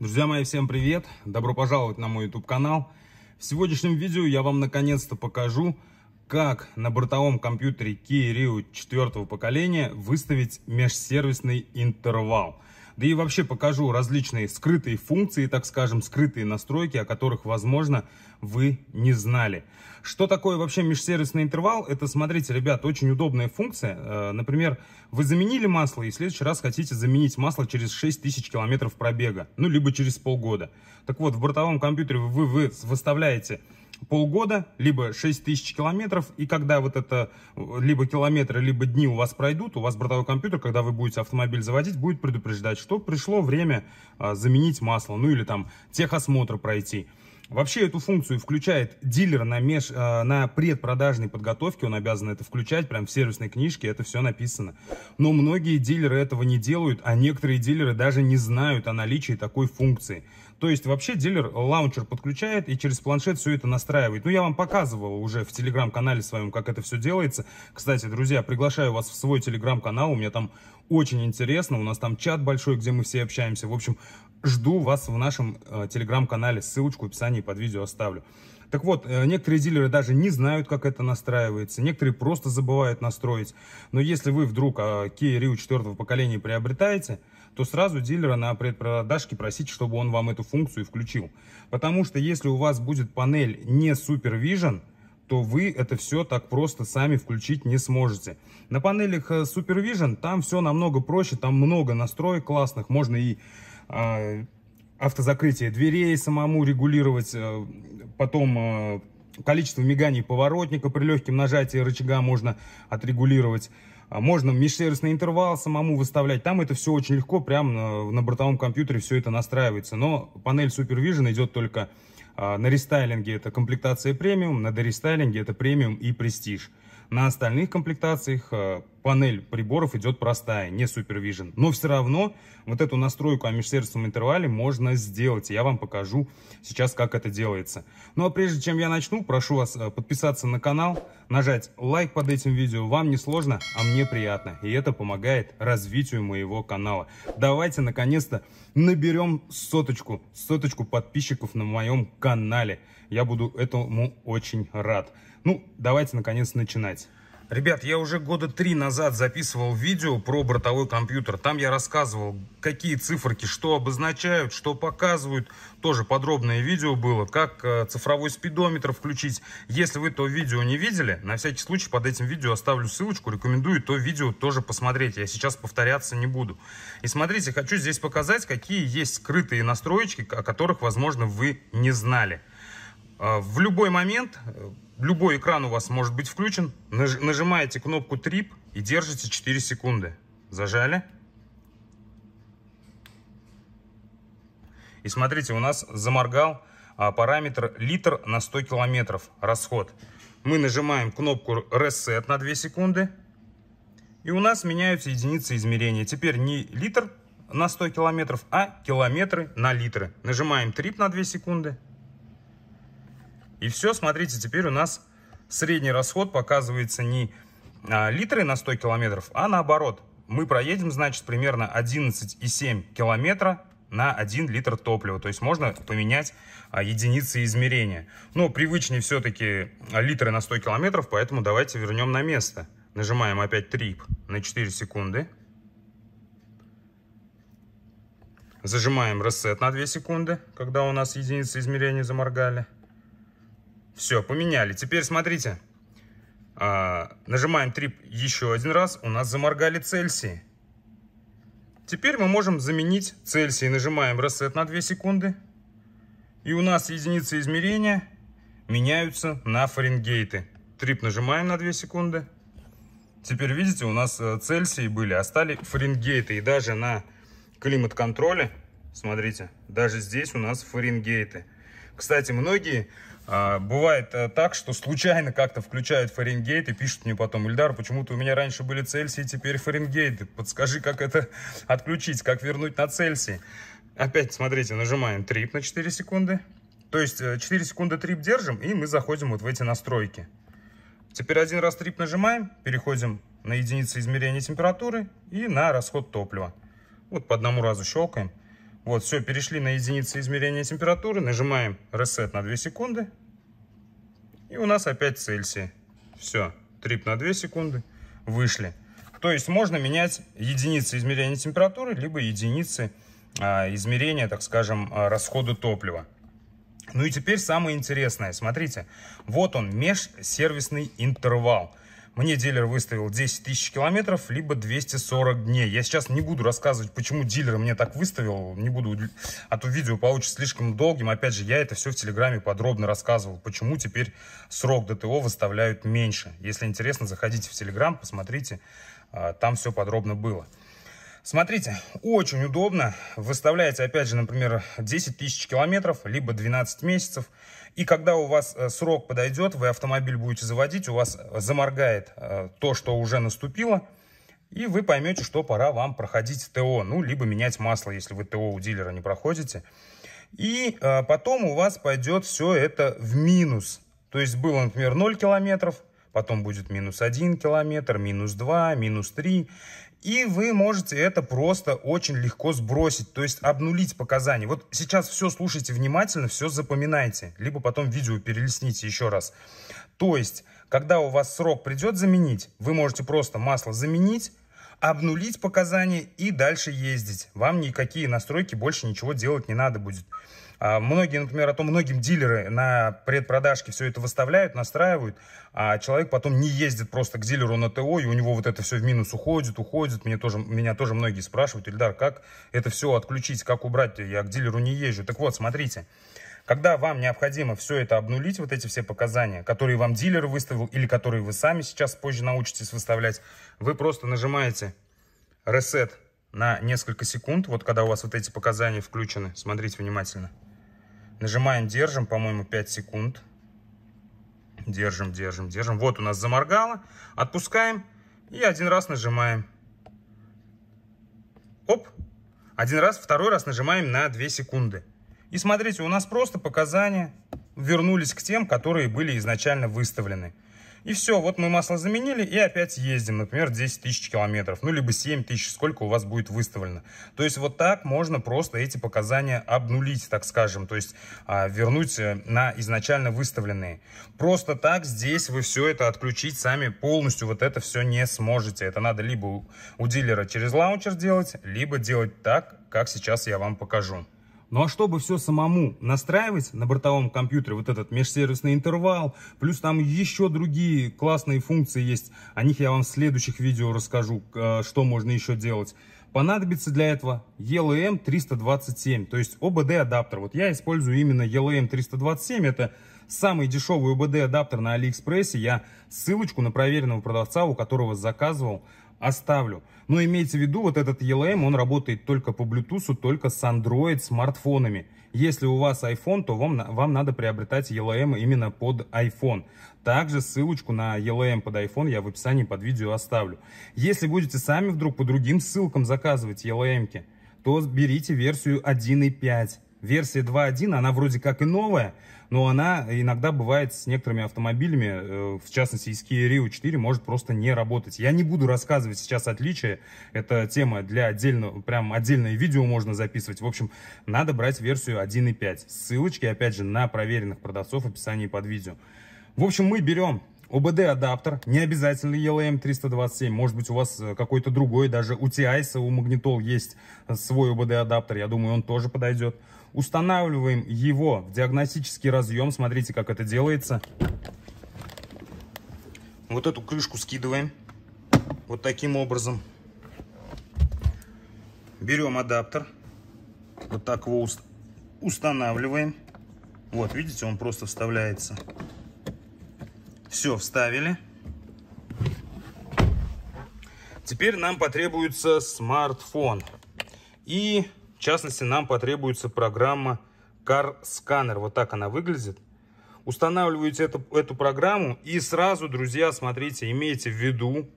Друзья мои, всем привет! Добро пожаловать на мой YouTube канал. В сегодняшнем видео я вам наконец-то покажу, как на бортовом компьютере Kia Rio 4 поколения выставить межсервисный интервал да и вообще покажу различные скрытые функции, так скажем, скрытые настройки, о которых, возможно, вы не знали. Что такое вообще межсервисный интервал? Это, смотрите, ребят, очень удобная функция. Э, например, вы заменили масло и в следующий раз хотите заменить масло через 6000 километров пробега, ну, либо через полгода. Так вот, в бортовом компьютере вы, вы выставляете полгода, либо 6 тысяч километров, и когда вот это либо километры, либо дни у вас пройдут, у вас бортовой компьютер, когда вы будете автомобиль заводить, будет предупреждать, что пришло время а, заменить масло, ну или там техосмотр пройти. Вообще эту функцию включает дилер на, меж, а, на предпродажной подготовке, он обязан это включать, прям в сервисной книжке это все написано. Но многие дилеры этого не делают, а некоторые дилеры даже не знают о наличии такой функции. То есть вообще дилер лаунчер подключает и через планшет все это настраивает. Ну, я вам показывал уже в телеграм-канале своем, как это все делается. Кстати, друзья, приглашаю вас в свой телеграм-канал, у меня там очень интересно, у нас там чат большой, где мы все общаемся. В общем, жду вас в нашем э, телеграм-канале, ссылочку в описании под видео оставлю. Так вот, э, некоторые дилеры даже не знают, как это настраивается, некоторые просто забывают настроить. Но если вы вдруг э, Kia Rio 4 поколения приобретаете, то сразу дилера на предпродажке просить, чтобы он вам эту функцию включил. Потому что если у вас будет панель не Supervision, то вы это все так просто сами включить не сможете. На панелях Supervision э, там все намного проще, там много настроек классных, можно и э, автозакрытие дверей самому регулировать, э, потом э, количество миганий поворотника при легком нажатии рычага можно отрегулировать. А можно межсервисный интервал самому выставлять. Там это все очень легко, прямо на, э, на бортовом компьютере все это настраивается. Но панель Supervision идет только а, на рестайлинге это комплектация премиум, на дорестайлинге это премиум и престиж. На остальных комплектациях э, панель приборов идет простая, не Supervision. Но все равно вот эту настройку о межсервисном интервале можно сделать. Я вам покажу сейчас, как это делается. Ну а прежде чем я начну, прошу вас э, подписаться на канал, нажать лайк под этим видео. Вам не сложно, а мне приятно. И это помогает развитию моего канала. Давайте наконец-то наберем соточку, соточку подписчиков на моем канале. Я буду этому очень рад. Ну, давайте, наконец, начинать. Ребят, я уже года три назад записывал видео про бортовой компьютер. Там я рассказывал, какие циферки что обозначают, что показывают. Тоже подробное видео было, как э, цифровой спидометр включить. Если вы то видео не видели, на всякий случай под этим видео оставлю ссылочку. Рекомендую то видео тоже посмотреть. Я сейчас повторяться не буду. И смотрите, хочу здесь показать, какие есть скрытые настройки, о которых, возможно, вы не знали. А, в любой момент, э, любой экран у вас может быть включен, нажимаете кнопку TRIP и держите 4 секунды. Зажали. И смотрите, у нас заморгал а, параметр литр на 100 километров расход. Мы нажимаем кнопку Reset на 2 секунды. И у нас меняются единицы измерения. Теперь не литр на 100 километров, а километры на литры. Нажимаем Trip на 2 секунды. И все, смотрите, теперь у нас средний расход показывается не а, литры на 100 километров, а наоборот. Мы проедем, значит, примерно 11,7 километра на 1 литр топлива. То есть можно поменять а, единицы измерения. Но привычнее все-таки а, литры на 100 километров, поэтому давайте вернем на место. Нажимаем опять трип на 4 секунды. Зажимаем reset на 2 секунды, когда у нас единицы измерения заморгали. Все, поменяли. Теперь смотрите. А, нажимаем трип еще один раз. У нас заморгали Цельсии. Теперь мы можем заменить Цельсии. Нажимаем reset на 2 секунды. И у нас единицы измерения меняются на Фаренгейты. Трип нажимаем на 2 секунды. Теперь, видите, у нас э, Цельсии были, а стали Фаренгейты. И даже на климат-контроле, смотрите, даже здесь у нас Фаренгейты. Кстати, многие а, бывает а, так, что случайно как-то включают Фаренгейт и пишут мне потом, Ильдар, почему-то у меня раньше были Цельсии, теперь Фаренгейт. Подскажи, как это отключить, как вернуть на Цельсии. Опять, смотрите, нажимаем трип на 4 секунды. То есть 4 э, секунды трип держим, и мы заходим вот в эти настройки. Теперь один раз трип нажимаем, переходим на единицы измерения температуры и на расход топлива. Вот по одному разу щелкаем. Вот, все, перешли на единицы измерения температуры, нажимаем reset на 2 секунды, и у нас опять Цельсия. Все, трип на 2 секунды, вышли. То есть можно менять единицы измерения температуры, либо единицы а, измерения, так скажем, а, расхода топлива. Ну и теперь самое интересное. Смотрите, вот он, межсервисный интервал. Мне дилер выставил 10 тысяч километров, либо 240 дней. Я сейчас не буду рассказывать, почему дилер мне так выставил. Не буду, а то видео получится слишком долгим. Опять же, я это все в Телеграме подробно рассказывал, почему теперь срок ДТО выставляют меньше. Если интересно, заходите в Телеграм, посмотрите. А, там все подробно было. Смотрите, очень удобно. Выставляете, опять же, например, 10 тысяч километров, либо 12 месяцев. И когда у вас э, срок подойдет, вы автомобиль будете заводить, у вас заморгает э, то, что уже наступило, и вы поймете, что пора вам проходить ТО, ну, либо менять масло, если вы ТО у дилера не проходите. И э, потом у вас пойдет все это в минус. То есть было, например, 0 километров, потом будет минус 1 километр, минус 2, минус 3. И вы можете это просто очень легко сбросить, то есть обнулить показания. Вот сейчас все слушайте внимательно, все запоминайте, либо потом видео перелистните еще раз. То есть, когда у вас срок придет заменить, вы можете просто масло заменить, обнулить показания и дальше ездить. Вам никакие настройки больше ничего делать не надо будет. А многие, например, о том, многим дилеры на предпродажке все это выставляют, настраивают, а человек потом не ездит просто к дилеру на ТО, и у него вот это все в минус уходит, уходит. Мне тоже, меня тоже многие спрашивают, Ильдар, как это все отключить, как убрать, я к дилеру не езжу. Так вот, смотрите, когда вам необходимо все это обнулить, вот эти все показания, которые вам дилер выставил или которые вы сами сейчас позже научитесь выставлять, вы просто нажимаете «Reset» на несколько секунд, вот когда у вас вот эти показания включены, смотрите внимательно – Нажимаем, держим, по-моему, 5 секунд. Держим, держим, держим. Вот у нас заморгало. Отпускаем и один раз нажимаем. Оп. Один раз, второй раз нажимаем на 2 секунды. И смотрите, у нас просто показания вернулись к тем, которые были изначально выставлены. И все, вот мы масло заменили и опять ездим, например, 10 тысяч километров, ну либо 7 тысяч, сколько у вас будет выставлено. То есть вот так можно просто эти показания обнулить, так скажем, то есть а, вернуть э, на изначально выставленные. Просто так здесь вы все это отключить сами полностью, вот это все не сможете. Это надо либо у дилера через лаунчер делать, либо делать так, как сейчас я вам покажу. Ну а чтобы все самому настраивать на бортовом компьютере, вот этот межсервисный интервал, плюс там еще другие классные функции есть, о них я вам в следующих видео расскажу, э, что можно еще делать. Понадобится для этого ELM 327, то есть OBD адаптер. Вот я использую именно ELM 327, это самый дешевый OBD адаптер на Алиэкспрессе. Я ссылочку на проверенного продавца, у которого заказывал, оставлю. Но имейте в виду, вот этот ELM, он работает только по Bluetooth, только с Android смартфонами. Если у вас iPhone, то вам, вам надо приобретать ELM именно под iPhone. Также ссылочку на ELM под iPhone я в описании под видео оставлю. Если будете сами вдруг по другим ссылкам заказывать ELM, то берите версию 1.5 версия 2.1, она вроде как и новая, но она иногда бывает с некоторыми автомобилями, э, в частности, из Kia Rio 4 может просто не работать. Я не буду рассказывать сейчас отличия, это тема для отдельного, прям отдельное видео можно записывать. В общем, надо брать версию 1.5. Ссылочки, опять же, на проверенных продавцов в описании под видео. В общем, мы берем ОБД-адаптер, не обязательно ELM-327, может быть у вас э, какой-то другой, даже у TIS, у Magnetol есть э, свой ОБД-адаптер, я думаю, он тоже подойдет. Устанавливаем его в диагностический разъем. Смотрите, как это делается. Вот эту крышку скидываем. Вот таким образом. Берем адаптер. Вот так его устанавливаем. Вот, видите, он просто вставляется. Все, вставили. Теперь нам потребуется смартфон. И в частности, нам потребуется программа Car Scanner. Вот так она выглядит. Устанавливаете эту, эту программу и сразу, друзья, смотрите, имейте в виду,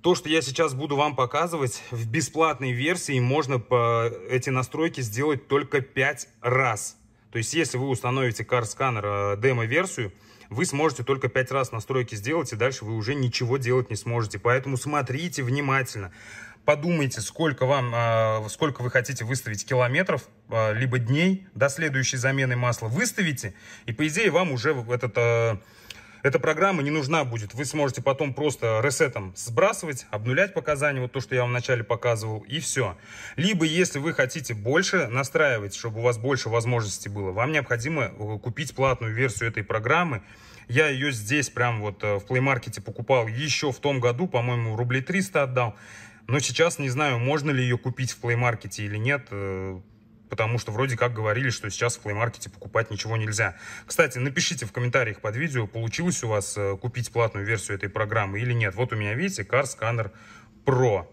то, что я сейчас буду вам показывать, в бесплатной версии можно по эти настройки сделать только 5 раз. То есть, если вы установите Car Scanner э, демо-версию, вы сможете только 5 раз настройки сделать, и дальше вы уже ничего делать не сможете. Поэтому смотрите внимательно подумайте, сколько вам, а, сколько вы хотите выставить километров, а, либо дней до следующей замены масла. Выставите, и по идее вам уже этот а, эта программа не нужна будет. Вы сможете потом просто ресетом сбрасывать, обнулять показания, вот то, что я вам вначале показывал, и все. Либо, если вы хотите больше настраивать, чтобы у вас больше возможностей было, вам необходимо э, купить платную версию этой программы. Я ее здесь прям вот э, в Play Market покупал еще в том году, по-моему, рублей 300 отдал. Но сейчас не знаю, можно ли ее купить в Play Market или нет, э, потому что вроде как говорили, что сейчас в Play Market покупать ничего нельзя. Кстати, напишите в комментариях под видео, получилось у вас э, купить платную версию этой программы или нет. Вот у меня, видите, Car Scanner Pro.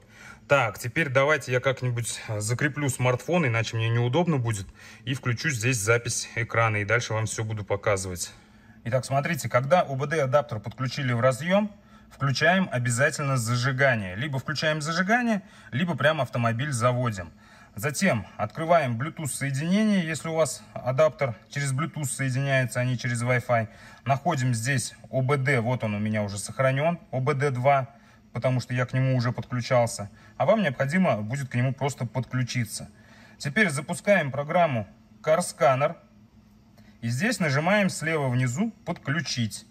Так, теперь давайте я как-нибудь э, закреплю смартфон, иначе мне неудобно будет, и включу здесь запись экрана, и дальше вам все буду показывать. Итак, смотрите, когда OBD-адаптер подключили в разъем, включаем обязательно зажигание. Либо включаем зажигание, либо прям автомобиль заводим. Затем открываем Bluetooth соединение, если у вас адаптер через Bluetooth соединяется, а не через Wi-Fi. Находим здесь OBD, вот он у меня уже сохранен, OBD 2, потому что я к нему уже подключался. А вам необходимо будет к нему просто подключиться. Теперь запускаем программу CarScanner. И здесь нажимаем слева внизу «Подключить».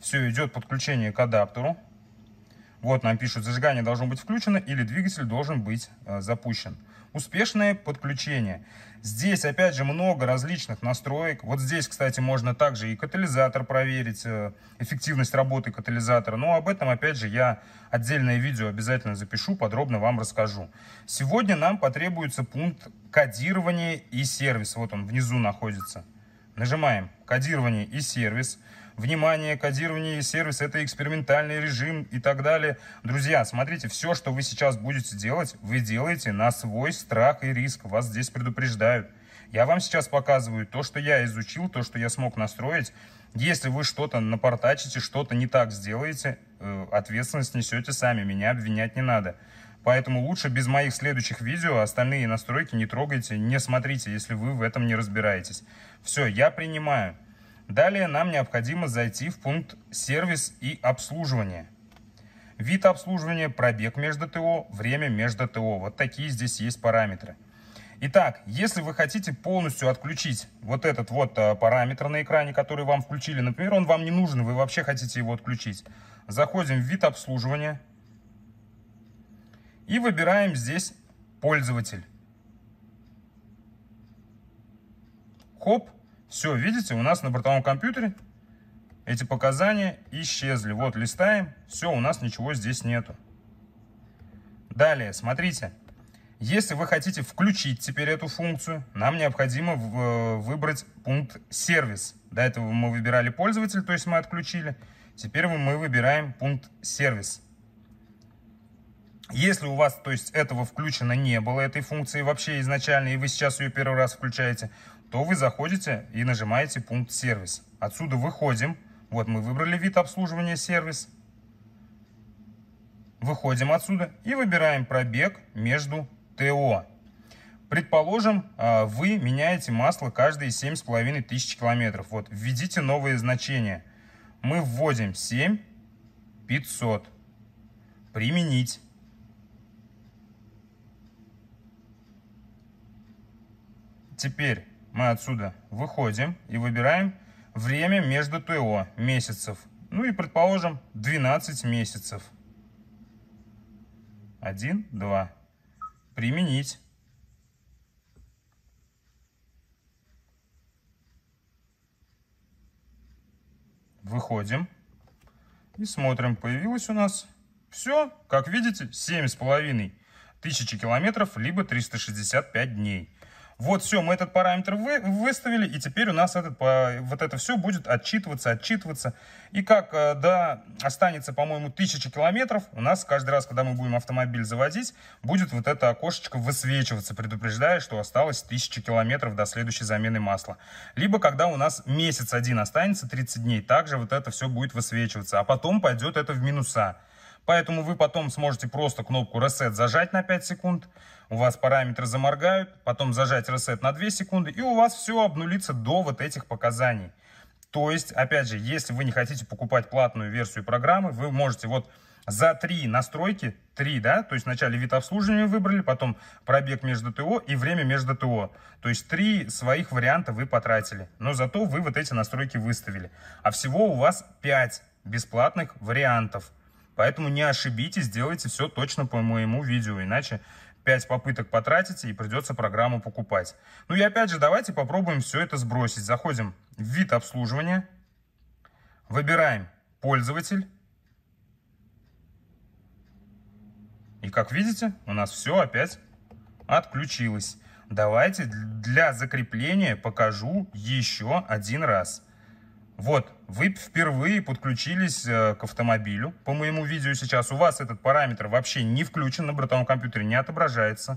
Все, идет подключение к адаптеру. Вот нам пишут, зажигание должно быть включено или двигатель должен быть э, запущен. Успешное подключение. Здесь, опять же, много различных настроек. Вот здесь, кстати, можно также и катализатор проверить, э, эффективность работы катализатора. Но об этом, опять же, я отдельное видео обязательно запишу, подробно вам расскажу. Сегодня нам потребуется пункт кодирования и сервис. Вот он внизу находится. Нажимаем кодирование и сервис. Внимание, кодирование сервис – это экспериментальный режим и так далее. Друзья, смотрите, все, что вы сейчас будете делать, вы делаете на свой страх и риск. Вас здесь предупреждают. Я вам сейчас показываю то, что я изучил, то, что я смог настроить. Если вы что-то напортачите, что-то не так сделаете, э, ответственность несете сами, меня обвинять не надо. Поэтому лучше без моих следующих видео остальные настройки не трогайте, не смотрите, если вы в этом не разбираетесь. Все, я принимаю. Далее нам необходимо зайти в пункт «Сервис и обслуживание». Вид обслуживания, пробег между ТО, время между ТО. Вот такие здесь есть параметры. Итак, если вы хотите полностью отключить вот этот вот э, параметр на экране, который вам включили, например, он вам не нужен, вы вообще хотите его отключить, заходим в вид обслуживания и выбираем здесь пользователь. Хоп, все, видите, у нас на бортовом компьютере эти показания исчезли. Вот, листаем, все, у нас ничего здесь нету. Далее, смотрите. Если вы хотите включить теперь эту функцию, нам необходимо э, выбрать пункт «Сервис». До этого мы выбирали «Пользователь», то есть мы отключили. Теперь мы выбираем пункт «Сервис». Если у вас, то есть этого включено не было, этой функции вообще изначально, и вы сейчас ее первый раз включаете, то вы заходите и нажимаете пункт «Сервис». Отсюда выходим. Вот мы выбрали вид обслуживания «Сервис». Выходим отсюда и выбираем пробег между ТО. Предположим, а, вы меняете масло каждые 7500 километров. Вот, введите новые значения. Мы вводим 7500. Применить. Теперь мы отсюда выходим и выбираем время между ТО месяцев. Ну и предположим 12 месяцев. 1, 2. Применить. Выходим. И смотрим, появилось у нас все, как видите, 7,5 тысячи километров, либо 365 дней. Вот все, мы этот параметр вы, выставили, и теперь у нас этот, вот это все будет отчитываться, отчитываться. И как э, да, останется, по-моему, тысяча километров, у нас каждый раз, когда мы будем автомобиль заводить, будет вот это окошечко высвечиваться, предупреждая, что осталось тысяча километров до следующей замены масла. Либо когда у нас месяц один останется, 30 дней, также вот это все будет высвечиваться, а потом пойдет это в минуса. Поэтому вы потом сможете просто кнопку Reset зажать на 5 секунд, у вас параметры заморгают, потом зажать Reset на 2 секунды, и у вас все обнулится до вот этих показаний. То есть, опять же, если вы не хотите покупать платную версию программы, вы можете вот за три настройки, три, да, то есть вначале вид обслуживания выбрали, потом пробег между ТО и время между ТО. То есть три своих варианта вы потратили, но зато вы вот эти настройки выставили. А всего у вас пять бесплатных вариантов. Поэтому не ошибитесь, делайте все точно по моему видео, иначе 5 попыток потратите и придется программу покупать. Ну и опять же, давайте попробуем все это сбросить. Заходим в вид обслуживания, выбираем пользователь. И как видите, у нас все опять отключилось. Давайте для закрепления покажу еще один раз. Вот, вы впервые подключились э, к автомобилю, по моему видео сейчас. У вас этот параметр вообще не включен на бортовом компьютере, не отображается.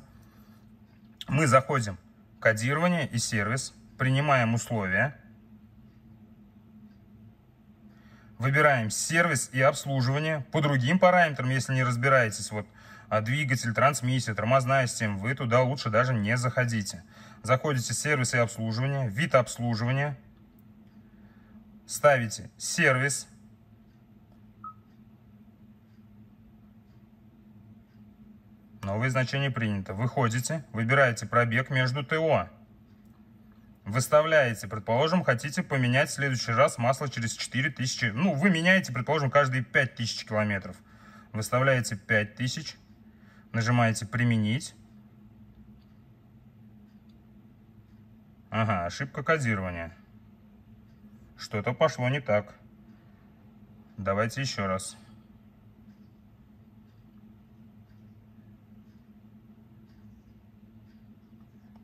Мы заходим в кодирование и сервис, принимаем условия. Выбираем сервис и обслуживание. По другим параметрам, если не разбираетесь, вот а, двигатель, трансмиссия, тормозная система, вы туда лучше даже не заходите. Заходите в сервис и обслуживание, вид обслуживания – ставите сервис. Новое значение принято. Выходите, выбираете пробег между ТО. Выставляете, предположим, хотите поменять в следующий раз масло через 4000. Ну, вы меняете, предположим, каждые 5000 километров. Выставляете 5000, нажимаете «Применить». Ага, ошибка кодирования. Что-то пошло не так. Давайте еще раз.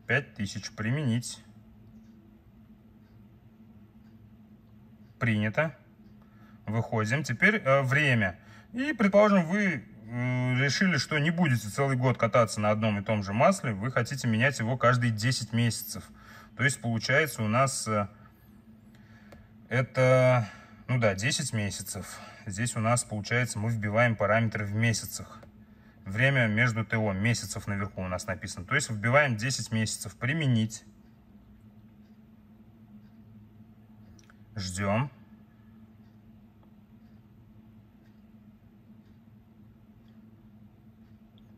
Пять тысяч. Применить. Принято. Выходим. Теперь э, время. И, предположим, вы э, решили, что не будете целый год кататься на одном и том же масле, вы хотите менять его каждые 10 месяцев. То есть получается у нас э, это, ну да, 10 месяцев. Здесь у нас, получается, мы вбиваем параметры в месяцах. Время между ТО, месяцев наверху у нас написано. То есть вбиваем 10 месяцев. Применить. Ждем.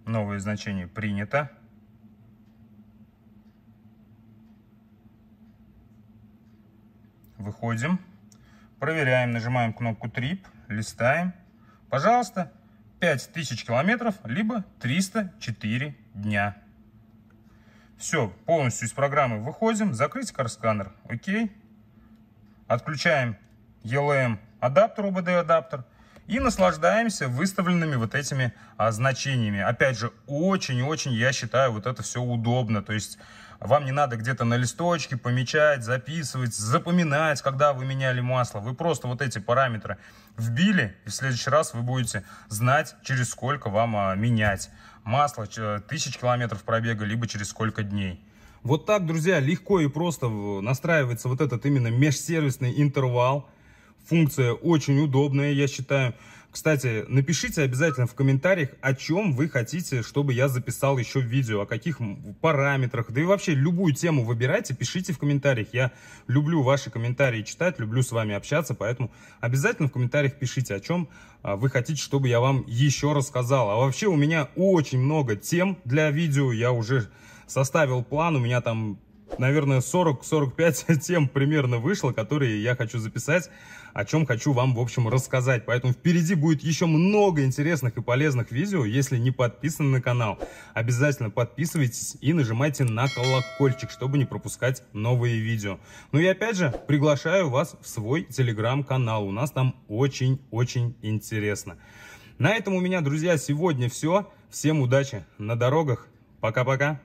Новое значение принято. выходим, проверяем, нажимаем кнопку Trip, листаем. Пожалуйста, 5000 километров, либо 304 дня. Все, полностью из программы выходим, закрыть карсканер, окей. Отключаем ELM адаптер, УБД адаптер и наслаждаемся выставленными вот этими а, значениями. Опять же, очень-очень, я считаю, вот это все удобно. То есть вам не надо где-то на листочке помечать, записывать, запоминать, когда вы меняли масло. Вы просто вот эти параметры вбили, и в следующий раз вы будете знать, через сколько вам а, менять масло, тысяч километров пробега, либо через сколько дней. Вот так, друзья, легко и просто настраивается вот этот именно межсервисный интервал. Функция очень удобная, я считаю. Кстати, напишите обязательно в комментариях, о чем вы хотите, чтобы я записал еще видео, о каких параметрах, да и вообще любую тему выбирайте, пишите в комментариях. Я люблю ваши комментарии читать, люблю с вами общаться, поэтому обязательно в комментариях пишите, о чем а, вы хотите, чтобы я вам еще рассказал. А вообще у меня очень много тем для видео, я уже составил план, у меня там наверное, 40-45 тем примерно вышло, которые я хочу записать, о чем хочу вам, в общем, рассказать. Поэтому впереди будет еще много интересных и полезных видео. Если не подписаны на канал, обязательно подписывайтесь и нажимайте на колокольчик, чтобы не пропускать новые видео. Ну и опять же, приглашаю вас в свой телеграм-канал. У нас там очень-очень интересно. На этом у меня, друзья, сегодня все. Всем удачи на дорогах. Пока-пока.